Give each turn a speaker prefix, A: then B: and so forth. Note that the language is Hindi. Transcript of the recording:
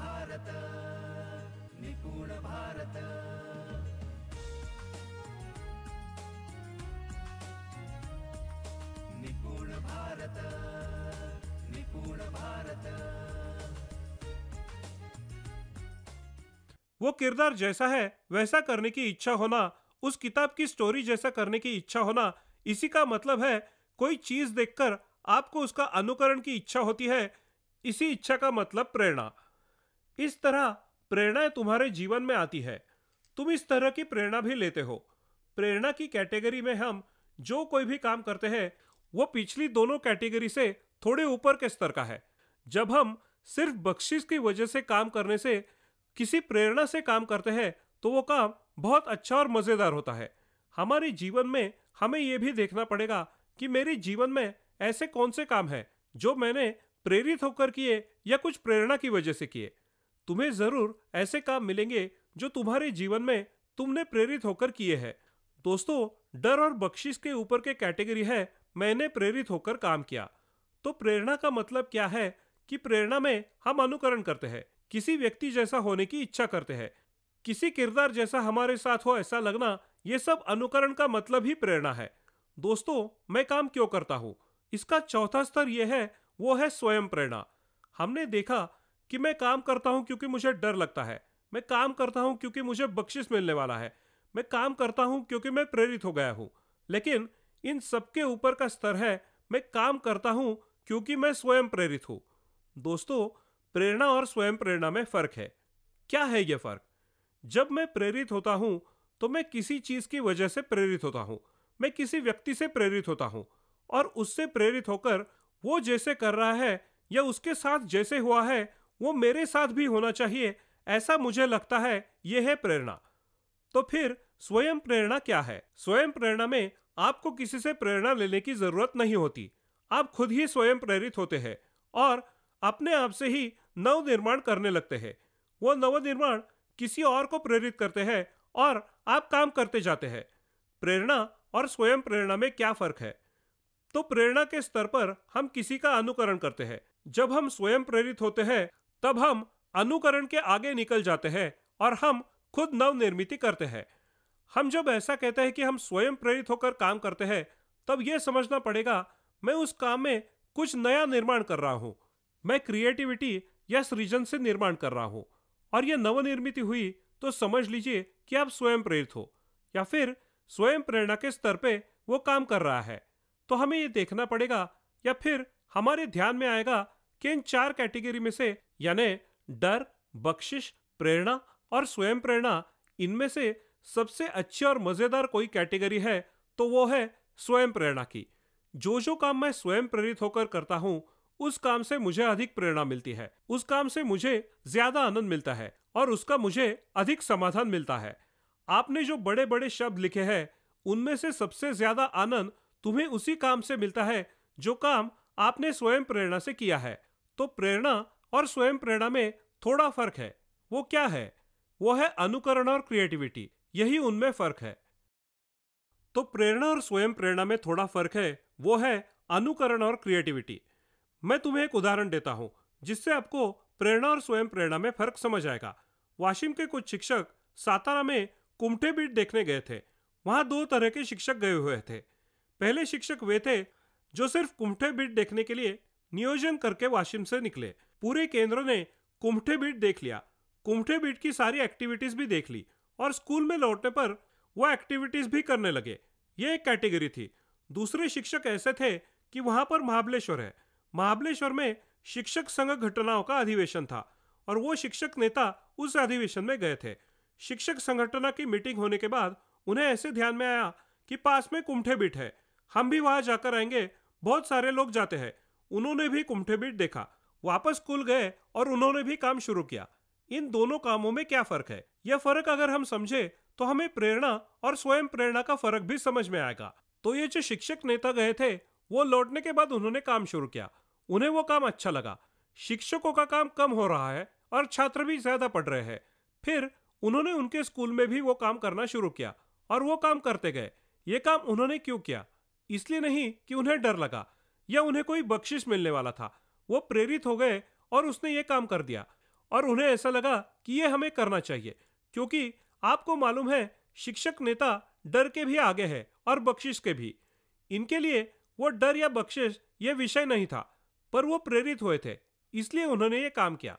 A: भारत निपुण भारत निपुण भारत निपुण भारत वो किरदार जैसा है वैसा करने की इच्छा होना उस किताब की स्टोरी जैसा करने की इच्छा होना इसी का मतलब है कोई चीज देखकर आपको उसका अनुकरण की इच्छा होती है इसी इच्छा का मतलब प्रेरणा इस तरह प्रेरणाएं तुम्हारे जीवन में आती है तुम इस तरह की प्रेरणा भी लेते हो प्रेरणा की कैटेगरी में हम जो कोई भी काम करते हैं वो पिछली दोनों कैटेगरी से थोड़े ऊपर के स्तर का है जब हम सिर्फ बख्शिश की वजह से काम करने से किसी प्रेरणा से काम करते हैं तो वो काम बहुत अच्छा और मज़ेदार होता है हमारे जीवन में हमें ये भी देखना पड़ेगा कि मेरे जीवन में ऐसे कौन से काम हैं जो मैंने प्रेरित होकर किए या कुछ प्रेरणा की वजह से किए तुम्हें जरूर ऐसे काम मिलेंगे जो तुम्हारे जीवन में तुमने प्रेरित होकर किए हैं दोस्तों डर और बख्शिश के ऊपर के कैटेगरी है मैंने प्रेरित होकर काम किया तो प्रेरणा का मतलब क्या है कि प्रेरणा में हम अनुकरण करते हैं किसी व्यक्ति जैसा होने की इच्छा करते हैं किसी किरदार जैसा हमारे साथ हो ऐसा लगना ये सब अनुकरण का मतलब ही प्रेरणा है दोस्तों मैं काम क्यों करता हूँ इसका चौथा स्तर यह है वो है स्वयं प्रेरणा हमने देखा कि मैं काम करता हूं क्योंकि मुझे डर लगता है मैं काम करता हूं क्योंकि मुझे बख्शिश मिलने वाला है मैं काम करता हूं क्योंकि मैं प्रेरित हो गया हूं लेकिन इन सबके ऊपर का स्तर है मैं काम करता हूं क्योंकि मैं स्वयं प्रेरित हूं दोस्तों प्रेरणा और स्वयं प्रेरणा में फ़र्क है क्या है यह फ़र्क जब मैं प्रेरित होता हूं तो मैं किसी चीज़ की वजह से प्रेरित होता हूं मैं किसी व्यक्ति से प्रेरित होता हूँ और उससे प्रेरित होकर वो जैसे कर रहा है या उसके साथ जैसे हुआ है वो मेरे साथ भी होना चाहिए ऐसा मुझे लगता है ये है प्रेरणा तो फिर स्वयं प्रेरणा क्या है स्वयं प्रेरणा में आपको किसी से प्रेरणा लेने की जरूरत नहीं होती आप खुद ही स्वयं प्रेरित होते हैं और अपने आप से ही नव निर्माण करने लगते हैं वो नव निर्माण किसी और को प्रेरित करते हैं और आप काम करते जाते हैं प्रेरणा और स्वयं प्रेरणा में क्या फर्क है तो प्रेरणा के स्तर पर हम किसी का अनुकरण करते हैं जब हम स्वयं प्रेरित होते हैं तब हम अनुकरण के आगे निकल जाते हैं और हम खुद नवनिर्मिति करते हैं हम जब ऐसा कहते हैं कि हम स्वयं प्रेरित होकर काम करते हैं तब यह समझना पड़ेगा मैं उस काम में कुछ नया निर्माण कर रहा हूँ मैं क्रिएटिविटी या सृजन से निर्माण कर रहा हूँ और यह नवनिर्मित हुई तो समझ लीजिए कि आप स्वयं प्रेरित हो या फिर स्वयं प्रेरणा के स्तर पे वो काम कर रहा है तो हमें ये देखना पड़ेगा या फिर हमारे ध्यान में आएगा कि इन चार कैटेगरी में से यानी डर बख्शिश प्रेरणा और स्वयं प्रेरणा इनमें से सबसे अच्छी और मज़ेदार कोई कैटेगरी है तो वो है स्वयं प्रेरणा की जो जो काम मैं स्वयं प्रेरित होकर करता हूँ उस काम से मुझे अधिक प्रेरणा मिलती है उस काम से मुझे ज्यादा आनंद मिलता है और उसका मुझे अधिक समाधान मिलता है आपने जो बड़े बड़े शब्द लिखे हैं उनमें से सबसे ज्यादा आनंद तुम्हें उसी काम से मिलता है जो काम आपने स्वयं प्रेरणा से किया है तो प्रेरणा और स्वयं प्रेरणा में थोड़ा फर्क है वो क्या है वो है अनुकरण और क्रिएटिविटी यही उनमें फर्क है तो प्रेरणा और स्वयं प्रेरणा में थोड़ा फर्क है वो है अनुकरण और क्रिएटिविटी मैं तुम्हें एक उदाहरण देता हूं जिससे आपको प्रेरणा और स्वयं प्रेरणा में फर्क समझ आएगा वाशिम के कुछ शिक्षक सातारा में कुमठे बीट देखने गए थे वहां दो तरह के शिक्षक गए हुए थे पहले शिक्षक वे थे जो सिर्फ कुमठे बीट देखने के लिए नियोजन करके वाशिम से निकले पूरे केंद्र ने कुंभटे बीट देख लिया कुंभटे बीट की सारी एक्टिविटीज भी देख ली और स्कूल में लौटने पर वह एक्टिविटीज भी करने लगे ये एक कैटेगरी थी दूसरे शिक्षक ऐसे थे कि वहां पर महाबलेश्वर है महाबलेश्वर में शिक्षक संघ घटनाओं का अधिवेशन था और वो शिक्षक नेता उस अधिवेशन में गए थे शिक्षक संगठना की मीटिंग होने के बाद उन्हें ऐसे ध्यान में आया कि पास में कुमठे बीट है हम भी वहां जाकर आएंगे बहुत सारे लोग जाते हैं उन्होंने भी कुमठे बीट देखा वापस स्कूल गए और उन्होंने भी काम शुरू किया इन दोनों कामों में क्या फर्क है यह फर्क अगर हम समझे तो हमें प्रेरणा और स्वयं प्रेरणा का फर्क भी समझ में आएगा तो ये जो शिक्षक नेता गए थे वो लौटने के बाद उन्होंने काम शुरू किया उन्हें वो काम अच्छा लगा शिक्षकों का काम कम हो रहा है और छात्र भी ज्यादा पढ़ रहे हैं फिर उन्होंने उनके स्कूल में भी वो काम करना शुरू किया और वो काम करते गए ये काम उन्होंने क्यों किया इसलिए नहीं कि उन्हें डर लगा या उन्हें कोई बख्शिश मिलने वाला था वो प्रेरित हो गए और उसने ये काम कर दिया और उन्हें ऐसा लगा कि ये हमें करना चाहिए क्योंकि आपको मालूम है शिक्षक नेता डर के भी आगे है और बख्शिश के भी इनके लिए वो डर या बख्शिश ये विषय नहीं था पर वो प्रेरित हुए थे इसलिए उन्होंने ये काम किया